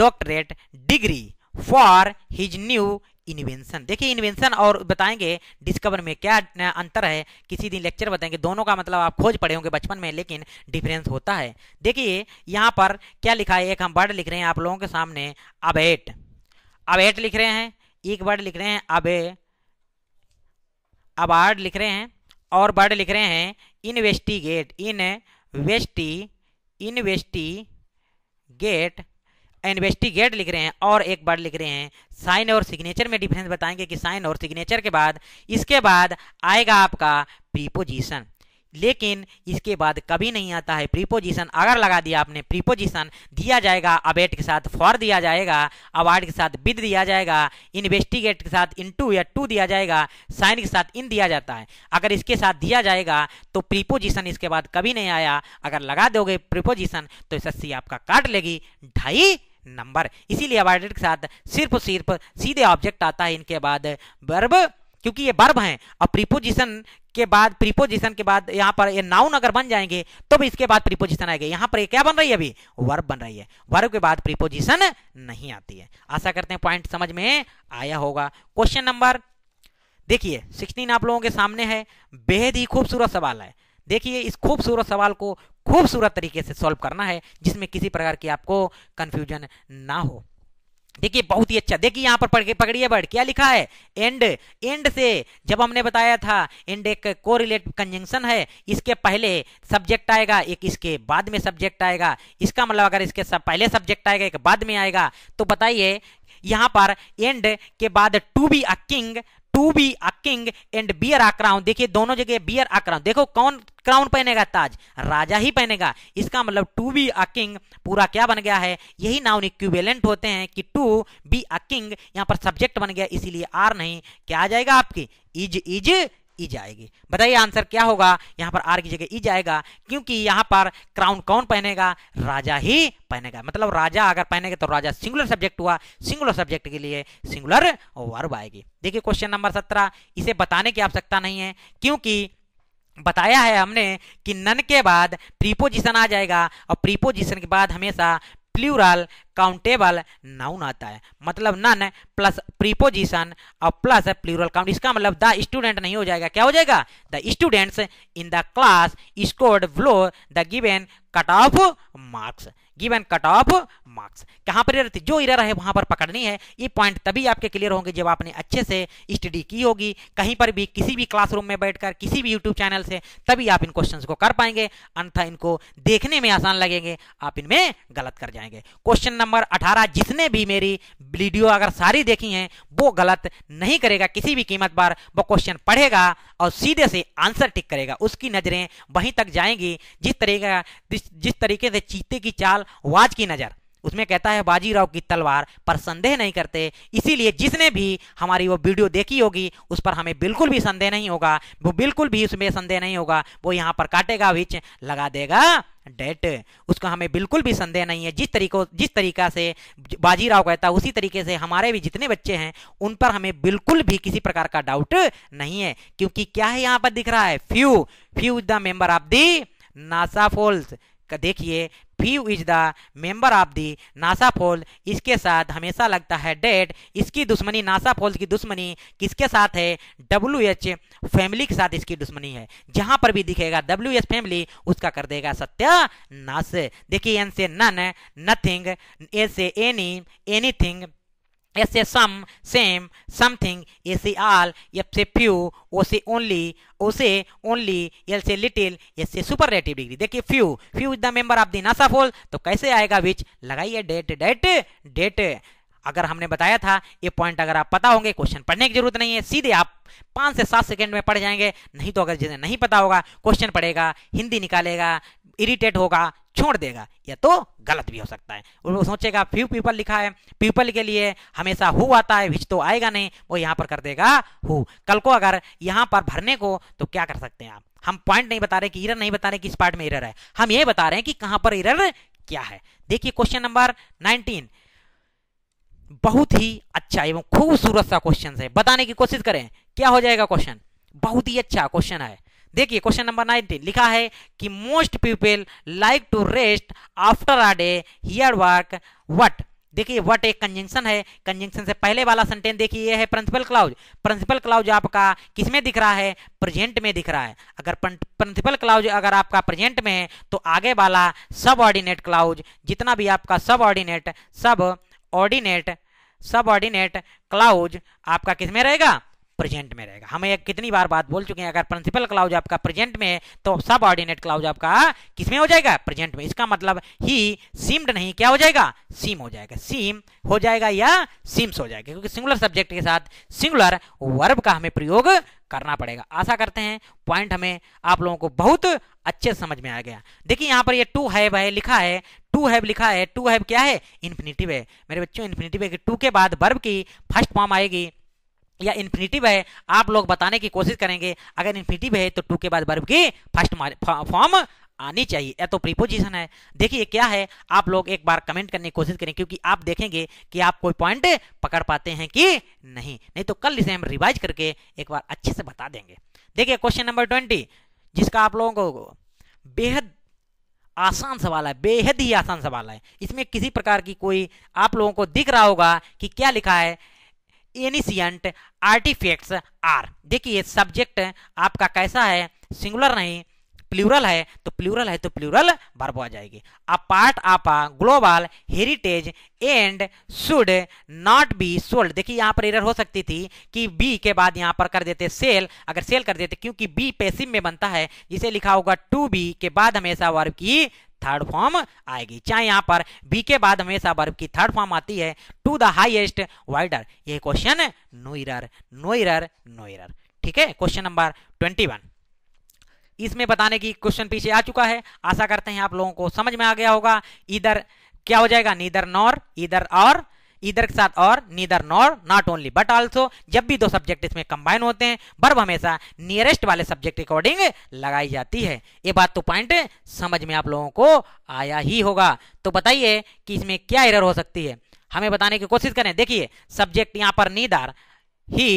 doctorate degree for his new invention देखिए इन्वेंशन और बताएंगे डिस्कवर में क्या अंतर है किसी दिन लेक्चर बताएंगे दोनों का मतलब आप खोज पड़े होंगे बचपन में लेकिन डिफरेंस होता है देखिए यहाँ पर क्या लिखा है एक हम वर्ड लिख रहे हैं आप लोगों के सामने अवेट अवेट लिख रहे हैं एक वर्ड लिख रहे हैं अबे अबार्ड लिख रहे हैं और वर्ड लिख रहे हैं investigate invest investigate investigate लिख रहे हैं और एक वर्ड लिख रहे हैं साइन और सिग्नेचर में डिफरेंस बताएंगे कि साइन और सिग्नेचर के बाद इसके बाद आएगा आपका प्रीपोजिशन लेकिन इसके बाद कभी नहीं आता है प्रीपोजिशन अगर लगा दिया आपने प्रीपोजिशन दिया जाएगा अबेट के साथ फॉर दिया जाएगा अवार्ड के साथ विद दिया जाएगा इन्वेस्टिगेट के साथ इनटू या टू दिया जाएगा साइन के साथ इन दिया जाता है अगर इसके साथ दिया जाएगा तो प्रीपोजिशन इसके बाद कभी नहीं आया अगर लगा दोगे प्रीपोजिशन तो सस्सी आपका काट लेगी ढाई नंबर इसीलिए अवार्ड के साथ सिर्फ सिर्फ सीधे ऑब्जेक्ट आता है इनके बाद बर्ब क्योंकि ये वर्ब हैं और प्रीपोजिशन के बाद प्रीपोजिशन के बाद यहाँ पर ये नाउन अगर बन जाएंगे तो भी इसके बाद प्रीपोजिशन आएगा यहाँ पर ये क्या बन रही है अभी वर्ब बन रही है वर्ब के बाद प्रीपोजिशन नहीं आती है आशा करते हैं पॉइंट समझ में आया होगा क्वेश्चन नंबर देखिए सिक्सटीन आप लोगों के सामने है बेहद ही खूबसूरत सवाल है देखिए इस खूबसूरत सवाल को खूबसूरत तरीके से सॉल्व करना है जिसमें किसी प्रकार की आपको कन्फ्यूजन ना हो देखिए बहुत ही अच्छा देखिए यहाँ पर पकड़िए बर्ड क्या लिखा है एंड एंड से जब हमने बताया था एंड एक कोरिलेट कंजंक्शन है इसके पहले सब्जेक्ट आएगा एक इसके बाद में सब्जेक्ट आएगा इसका मतलब अगर इसके सब पहले सब्जेक्ट आएगा एक बाद में आएगा तो बताइए यहाँ पर एंड के बाद to be a king to be a king and bear a crown देखिए दोनों जगह बियर आ क्राउन देखो कौन क्राउन पहनेगा ताज राजा ही पहनेगा इसका मतलब टू बी अ किंग पूरा क्या बन गया है यही नाउन इक्विवेलेंट होते हैं कि टू बी अ किंग यहां पर सब्जेक्ट बन गया इसीलिए आर नहीं क्या आ जाएगा आपकी इज इज ई जाएगी बताइए आंसर क्या होगा यहाँ पर आर की जगह ई जाएगा क्योंकि यहाँ पर क्राउन कौन पहनेगा राजा ही पहनेगा मतलब राजा अगर पहनेगा तो राजा सिंगुलर सब्जेक्ट हुआ सिंगुलर सब्जेक्ट के लिए सिंगुलर वर्ब आएगी देखिए क्वेश्चन नंबर सत्रह इसे बताने की आवश्यकता नहीं है क्योंकि बताया है हमने कि नन के बाद प्रीपोजिशन आ जाएगा और प्रीपोजिशन के बाद हमेशा प्लूरल काउंटेबल नाउन आता है मतलब नन प्लस प्रीपोजिशन और प्लस प्लूरल काउंट इसका मतलब द स्टूडेंट नहीं हो जाएगा क्या हो जाएगा the students in the class scored below the given cut off marks given cut off marks कहां पर रहती जो इरर है वहां पर पकड़नी है ये पॉइंट तभी आपके क्लियर होंगे जब आपने अच्छे से स्टडी की होगी कहीं पर भी किसी भी क्लासरूम में बैठकर किसी भी यूट्यूब चैनल से तभी आप इन क्वेश्चन को कर पाएंगे अन्यथा इनको देखने में आसान लगेंगे आप इनमें गलत कर जाएंगे क्वेश्चन नंबर अठारह जिसने भी मेरी वीडियो अगर सारी देखी है वो गलत नहीं करेगा किसी भी कीमत पर वो क्वेश्चन पढ़ेगा और सीधे से आंसर टिक करेगा उसकी नजरें वहीं तक जाएंगी जिस तरीके जिस तरीके से चीते की चाल वाज की नज़र उसमें कहता है बाजीराव की तलवार पर संदेह नहीं करते इसीलिए जिसने भी हमारी वो वीडियो देखी होगी उस पर हमें बिल्कुल भी संदेह नहीं होगा वो बिल्कुल भी उसमें संदेह नहीं होगा वो यहाँ पर काटेगा विच लगा देगा डेट उसका हमें बिल्कुल भी संदेह नहीं है जिस तरीको जिस तरीका से बाजीराव कहता है उसी तरीके से हमारे भी जितने बच्चे हैं उन पर हमें बिल्कुल भी किसी प्रकार का डाउट नहीं है क्योंकि क्या है यहाँ पर दिख रहा है few few is the member of the NASA falls देखिए view is the member of the NASA fall इसके साथ हमेशा लगता है डेड इसकी दुश्मनी नासा फोल्स की दुश्मनी किसके साथ है डब्ल्यू एच फैमिली के साथ इसकी दुश्मनी है जहां पर भी दिखेगा डब्ल्यू एच फैमिली उसका कर देगा सत्य नाश देखिए एन से नन नथिंग ए से any anything S A some same something A से आल एफ से फ्यू ओ से ओनली ओ से ओनली एल से लिटिल एस से सुपर रेटिव डिग्री देखिए few few is the member of the NASA fall तो कैसे आएगा विच लगाइए डेट डेट डेट अगर हमने बताया था ये पॉइंट अगर आप पता होंगे क्वेश्चन पढ़ने की जरूरत नहीं है सीधे आप पाँच से सात सेकंड में पढ़ जाएंगे नहीं तो अगर जिन्हें नहीं पता होगा क्वेश्चन पढ़ेगा हिंदी निकालेगा इरिटेट होगा छोड़ देगा यह तो गलत भी हो सकता है वो सोचेगा फ्यू पीपल लिखा है पीपल के लिए हमेशा हु आता है विच तो आएगा नहीं वो यहाँ पर कर देगा हु कल को अगर यहाँ पर भरने को तो क्या कर सकते हैं आप हम पॉइंट नहीं बता रहे कि इरर नहीं बता रहे कि इस पार्ट में इरर है हम ये बता रहे हैं कि कहां पर इरर क्या है देखिए क्वेश्चन नंबर नाइनटीन बहुत ही अच्छा एवं खूबसूरत सा क्वेश्चन है बताने की कोशिश करें क्या हो जाएगा क्वेश्चन बहुत ही अच्छा क्वेश्चन है देखिए क्वेश्चन नंबर 19 लिखा है कि most people like to rest after a day here work what देखिए वट एक कंजंक्शन है कंजंक्शन से पहले वाला सेंटेंस देखिए ये है प्रिंसिपल क्लाउज प्रिंसिपल क्लाउज आपका किस में दिख रहा है प्रेजेंट में दिख रहा है अगर प्रिंसिपल क्लाउज अगर आपका प्रेजेंट में है तो आगे वाला सब ऑर्डिनेट क्लाउज जितना भी आपका सब ऑर्डिनेट सब ऑर्डिनेट सब ऑर्डिनेट क्लाउज आपका किसमें रहेगा प्रेजेंट में रहेगा हमें कितनी बार बात बोल चुके हैं अगर प्रिंसिपल क्लाउज आपका प्रेजेंट में है तो सब ऑर्डिनेट क्लाउज आपका किसमें हो जाएगा प्रेजेंट में इसका मतलब ही सीम्ड नहीं क्या हो जाएगा सीम हो जाएगा सीम हो जाएगा या सीम्स हो जाएगा क्योंकि सिंगुलर सब्जेक्ट के साथ सिंगुलर वर्ब का हमें प्रयोग करना पड़ेगा आशा करते हैं पॉइंट हमें आप लोगों को बहुत अच्छे समझ में आ गया देखिए यहाँ पर ये टू हैव है लिखा है टू हैव लिखा है टू हैव क्या है इन्फिनिटिव है मेरे बच्चों इन्फिनिटिव है कि टू के बाद वर्ब की फर्स्ट फॉर्म आएगी या इन्फिनिटिव है आप लोग बताने की कोशिश करेंगे अगर इन्फिनिटिव है तो टू के बाद वर्ब की फर्स्ट फॉर्म आनी चाहिए या तो प्रीपोजिशन है देखिए क्या है आप लोग एक बार कमेंट करने की कोशिश करें क्योंकि आप देखेंगे कि आप कोई पॉइंट पकड़ पाते हैं कि नहीं नहीं तो कल इसे हम रिवाइज करके एक बार अच्छे से बता देंगे देखिए क्वेश्चन नंबर ट्वेंटी जिसका आप लोगों को बेहद आसान सवाल है बेहद ही आसान सवाल है इसमें किसी प्रकार की कोई आप लोगों को दिख रहा होगा कि क्या लिखा है एनिशियंट आर्टिफैक्ट्स आर देखिए सब्जेक्ट आपका कैसा है सिंगुलर नहीं प्लूरल है तो प्लूरल है तो प्लूरल बर्ब आ जाएगी a part of a global heritage and should not be sold देखिए यहाँ पर एरर हो सकती थी कि बी के बाद यहाँ पर कर देते सेल अगर सेल कर देते क्योंकि बी पेसिव में बनता है जिसे लिखा होगा टू बी के बाद हमेशा वर्ब की थर्ड फॉर्म आएगी चाहे यहाँ पर बी के बाद हमेशा बर्फ की थर्ड फॉर्म आती है टू द हाइएस्ट वाइडर ये question no error no error no error ठीक है क्वेश्चन नंबर ट्वेंटी वन इसमें बताने की क्वेश्चन पीछे आ चुका है आशा करते हैं आप लोगों को समझ में आ गया होगा इधर क्या हो जाएगा नीदर नॉर इधर और इधर के साथ और neither nor not only but also जब भी दो सब्जेक्ट इसमें कंबाइन होते हैं बर्ब हमेशा नियरेस्ट वाले सब्जेक्ट अकॉर्डिंग लगाई जाती है ये बात तो पॉइंट समझ में आप लोगों को आया ही होगा तो बताइए कि इसमें क्या एरर हो सकती है हमें बताने की कोशिश करें देखिए सब्जेक्ट यहाँ पर neither he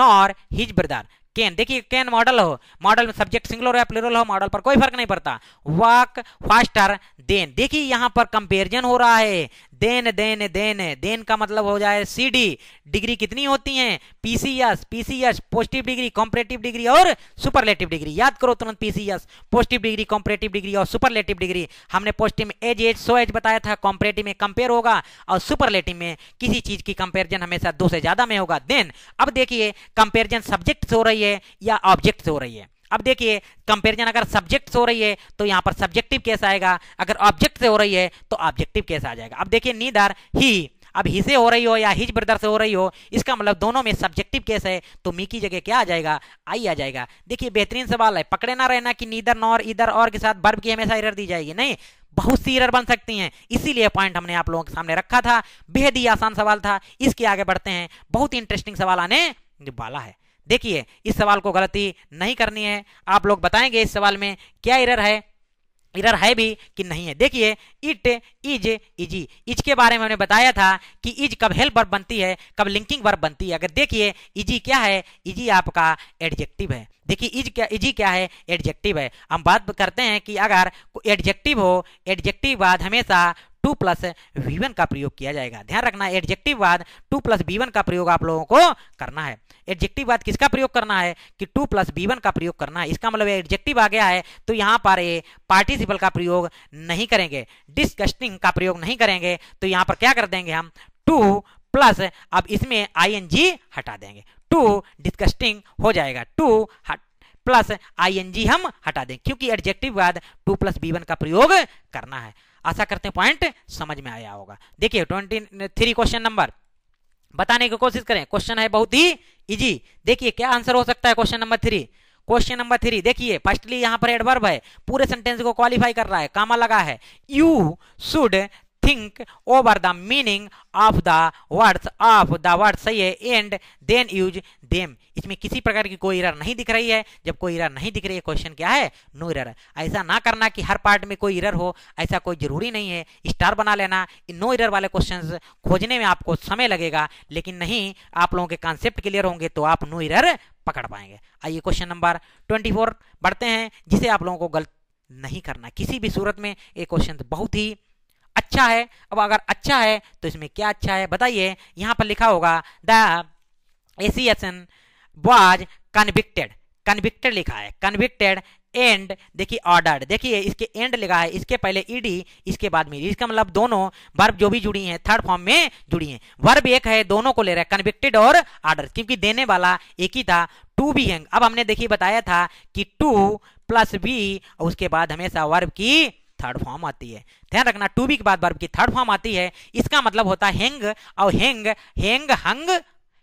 nor his brother can देखिए कैन मॉडल हो मॉडल में सब्जेक्ट सिंगलर या प्लूरल हो मॉडल पर कोई फर्क नहीं पड़ता वॉक फास्टर देन देखिए यहाँ पर कंपेरिजन हो रहा है देन देन देन देन का मतलब हो जाए सीडी डिग्री कितनी होती है PCS PCS positive degree comparative degree और सुपरलेटिव डिग्री याद करो तुरंत PCS positive degree comparative degree और सुपरलेटिव डिग्री हमने पॉजिटिव में एज एज सो एज बताया था कॉम्परेटिव में कंपेयर होगा और सुपरलेटिव में किसी चीज की कंपेरिजन हमेशा दो से ज्यादा में होगा देन अब देखिए कंपेरिजन सब्जेक्ट से हो रही है या ऑब्जेक्ट से हो रही है अब देखिए कंपेरिजन अगर सब्जेक्ट से हो रही है तो यहाँ पर सब्जेक्टिव केस आएगा अगर ऑब्जेक्ट से हो रही है तो ऑब्जेक्टिव केस आ जाएगा अब देखिए नीदर ही अब ही से हो रही हो या हिज ब्रदर से हो रही हो इसका मतलब दोनों में सब्जेक्टिव केस है तो मी की जगह क्या आ जाएगा आई आ जाएगा देखिए बेहतरीन सवाल है पकड़े ना रहना कि नीदर नॉर इधर और के साथ बर्ब की हमेशा इरर दी जाएगी नहीं बहुत सी इरर बन सकती हैं इसीलिए पॉइंट हमने आप लोगों के सामने रखा था बेहद ही आसान सवाल था इसके आगे बढ़ते हैं बहुत ही इंटरेस्टिंग सवाल आने वाला है देखिए इस सवाल को गलती नहीं करनी है आप लोग बताएंगे इस सवाल में क्या इरर है इरर है भी कि नहीं है देखिए इट इज इजी इज के बारे में हमने बताया था कि इज कब हेल्प वर्ब बनती है कब लिंकिंग वर्ब बनती है अगर देखिए इजी क्या है इजी आपका एडजेक्टिव है देखिए इज क्या इजी क्या है एडजेक्टिव है हम बात करते हैं कि अगर एडजेक्टिव हो एडजेक्टिव बाद हमेशा टू प्लस वी का प्रयोग किया जाएगा ध्यान रखना एडजेक्टिव बाद टू प्लस बी का प्रयोग आप लोगों को करना है एडजेक्टिव बाद किसका प्रयोग करना है कि टू प्लस बी वन का प्रयोग करना है इसका मतलब एडजेक्टिव आ गया है तो यहाँ पर ये पार्टिसिपल का प्रयोग नहीं करेंगे डिस्कस्टिंग का प्रयोग नहीं करेंगे तो यहाँ पर क्या कर देंगे हम टू प्लस अब इसमें आई हटा देंगे टू डिस्कस्टिंग हो जाएगा टू प्लस आई हम हटा दें क्योंकि एडजेक्टिव बाद टू प्लस बी वन का प्रयोग करना है आशा करते हैं पॉइंट समझ में आया होगा देखिए ट्वेंटी थ्री क्वेश्चन नंबर बताने की कोशिश करें क्वेश्चन है बहुत ही इजी देखिए क्या आंसर हो सकता है question number three question number three देखिए फर्स्टली यहाँ पर एडवर्ब है पूरे सेंटेंस को क्वालिफाई कर रहा है कामा लगा है you should think over the meaning of the words of the word सही है एंड देन यूज देम इसमें किसी प्रकार की कोई इरर नहीं दिख रही है जब कोई इरर नहीं दिख रही है क्वेश्चन क्या है नो इरर ऐसा ना करना कि हर पार्ट में कोई इरर हो ऐसा कोई जरूरी नहीं है स्टार बना लेना नो इरर वाले क्वेश्चन खोजने में आपको समय लगेगा लेकिन नहीं आप लोगों के कॉन्सेप्ट क्लियर होंगे तो आप नो इरर पकड़ पाएंगे आइए क्वेश्चन नंबर ट्वेंटी फोर बढ़ते हैं जिसे आप लोगों को गलत नहीं करना किसी भी सूरत में ये क्वेश्चन बहुत ही अच्छा है अब अगर अच्छा है तो इसमें क्या अच्छा है बताइए यहाँ पर लिखा होगा द एसीएसन वॉज कन्विक्टेड कन्विक्टेड लिखा है कन्विक्टेड एंड देखिए ऑर्डर देखिए इसके एंड लिखा है इसके पहले ईडी इसके बाद में इसका मतलब दोनों वर्ब जो भी जुड़ी हैं थर्ड फॉर्म में जुड़ी हैं वर्ब एक है दोनों को ले रहा है कन्विक्टेड और ऑर्डर क्योंकि देने वाला एक ही था टू भी हैंग अब हमने देखिए बताया था कि टू प्लस बी और उसके बाद हमेशा वर्ब की थर्ड फॉर्म आती है ध्यान रखना टू बी के बाद वर्ब की थर्ड फॉर्म आती है इसका मतलब होता है हैंग और हैंग हैंग हंग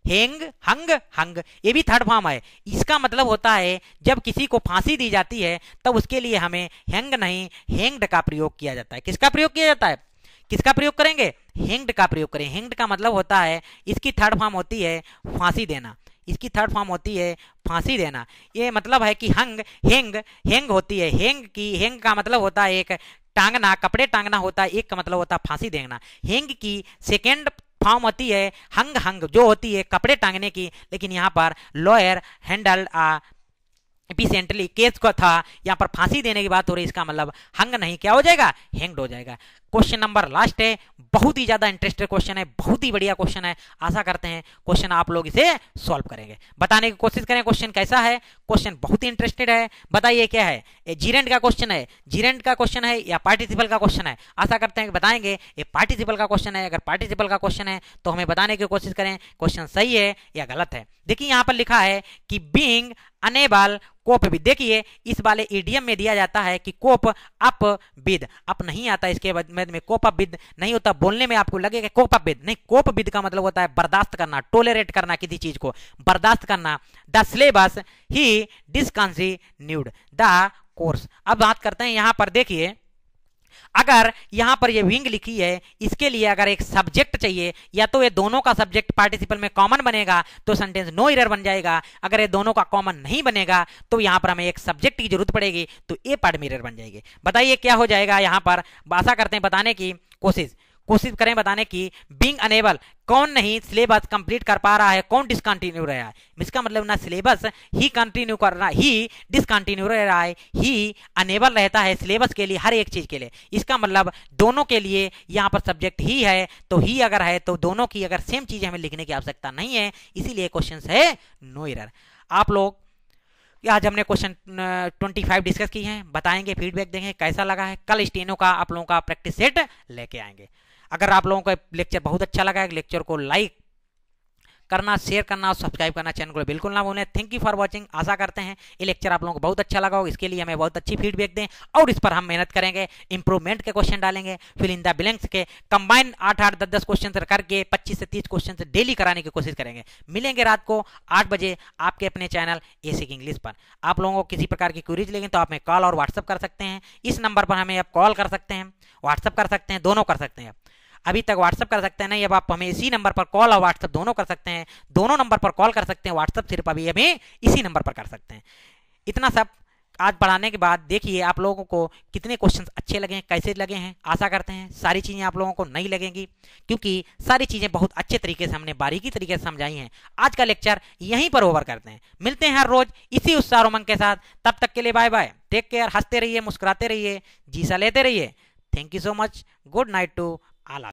हेंग हंग हंग ये भी थर्ड फॉर्म है इसका मतलब होता है जब किसी को फांसी दी जाती है तब उसके लिए हमें हेंग नहीं हेंग्ड का प्रयोग किया जाता है किसका प्रयोग किया जाता है किसका प्रयोग करेंगे हेंग्ड का प्रयोग करें हेंग्ड का मतलब होता है इसकी थर्ड फॉर्म होती है फांसी देना इसकी थर्ड फॉर्म होती है फांसी देना ये मतलब है कि हंग हेंग हेंग होती है हेंग की हेंग का मतलब होता है एक टांगना कपड़े टांगना होता है एक का मतलब होता है फांसी देना हेंग की सेकेंड फॉर्म होती है हंग हंग जो होती है कपड़े टांगने की लेकिन यहाँ पर लॉयर हैंडल एफिशिएंटली केस को था यहाँ पर फांसी देने की बात हो रही है इसका मतलब हंग नहीं क्या हो जाएगा हैंग्ड हो जाएगा क्वेश्चन नंबर लास्ट है बहुत ही ज्यादा इंटरेस्टेड क्वेश्चन है बहुत ही बढ़िया क्वेश्चन है आशा करते हैं क्वेश्चन आप लोग इसे सॉल्व करेंगे बताने की कोशिश करें क्वेश्चन कैसा है क्वेश्चन बहुत ही इंटरेस्टेड है बताइए क्या है जीरेंट का क्वेश्चन है जीरेंट का क्वेश्चन है या पार्टिसिपल का क्वेश्चन है आशा करते हैं बताएंगे ये पार्टिसिपल का क्वेश्चन है अगर पार्टिसिपल का क्वेश्चन है तो हमें बताने की कोशिश करें क्वेश्चन सही है या गलत है देखिए यहां पर लिखा है कि बींग अनेबल कोप विद देखिए इस वाले ईडीएम में दिया जाता है कि कोप अप विद अप नहीं आता इसके बाद में कोप अप विद नहीं होता बोलने में आपको लगेगा कोप अप विद नहीं कोप विद का मतलब होता है बर्दाश्त करना टोलरेट करना किसी चीज को बर्दाश्त करना द सिलेबस ही डिसकॉन्सी न्यूड द कोर्स अब बात करते हैं यहां पर देखिए अगर यहां पर ये विंग लिखी है इसके लिए अगर एक सब्जेक्ट चाहिए या तो ये दोनों का सब्जेक्ट पार्टिसिपल में कॉमन बनेगा तो सेंटेंस नो इरर बन जाएगा अगर ये दोनों का कॉमन नहीं बनेगा तो यहां पर हमें एक सब्जेक्ट की जरूरत पड़ेगी तो ए पार्ट मिरर बन जाएगी बताइए क्या हो जाएगा यहां पर आशा करते हैं बताने की कोशिश कोशिश करें बताने की बींग अनेबल कौन नहीं सिलेबस कंप्लीट कर पा रहा है कौन डिसकंटिन्यू रहा है इसका मतलब ना सिलेबस ही कंटिन्यू कर रहा ही डिसकंटिन्यू रह रहा है ही अनेबल रहता है सिलेबस के लिए हर एक चीज के लिए इसका मतलब दोनों के लिए यहाँ पर सब्जेक्ट ही है तो ही अगर है तो दोनों की अगर सेम चीज हमें लिखने की आवश्यकता नहीं है इसीलिए क्वेश्चन है नो इर आप लोग आज हमने क्वेश्चन 25 डिस्कस किए हैं बताएंगे फीडबैक देंगे कैसा लगा है कल स्टेनो का आप लोगों का प्रैक्टिस सेट लेके आएंगे अगर आप लोगों का लेक्चर बहुत अच्छा लगा है लेक्चर को लाइक करना शेयर करना और सब्सक्राइब करना चैनल को बिल्कुल ना भूलें थैंक यू फॉर वॉचिंग आशा करते हैं ये लेक्चर आप लोगों को बहुत अच्छा लगा हो इसके लिए हमें बहुत अच्छी फीडबैक दें और इस पर हम मेहनत करेंगे इंप्रूवमेंट के क्वेश्चन डालेंगे फिल इन द ब्लैंक्स के कंबाइन आठ आठ दस दस क्वेश्चन करके पच्चीस से तीस क्वेश्चन डेली कराने की कोशिश करेंगे मिलेंगे रात को आठ बजे आपके अपने चैनल ए इंग्लिश पर आप लोगों को किसी प्रकार की क्यूरीज लेंगे तो आप हमें कॉल और व्हाट्सअप कर सकते हैं इस नंबर पर हमें आप कॉल कर सकते हैं व्हाट्सअप कर सकते हैं दोनों कर सकते हैं अभी तक व्हाट्सअप कर सकते हैं नहीं अब आप हमें इसी नंबर पर कॉल और व्हाट्सअप दोनों कर सकते हैं दोनों नंबर पर कॉल कर सकते हैं व्हाट्सअप सिर्फ अभी हमें इसी नंबर पर कर सकते हैं इतना सब आज पढ़ाने के बाद देखिए आप लोगों को कितने क्वेश्चन अच्छे लगे हैं कैसे लगे हैं आशा करते हैं सारी चीज़ें आप लोगों को नहीं लगेंगी क्योंकि सारी चीज़ें बहुत अच्छे तरीके से हमने बारीकी तरीके से समझाई हैं आज का लेक्चर यहीं पर ओवर करते हैं मिलते हैं हर रोज इसी उत्साह उमंग के साथ तब तक के लिए बाय बाय टेक केयर हंसते रहिए मुस्कुराते रहिए जीसा लेते रहिए thank you so much good night to alla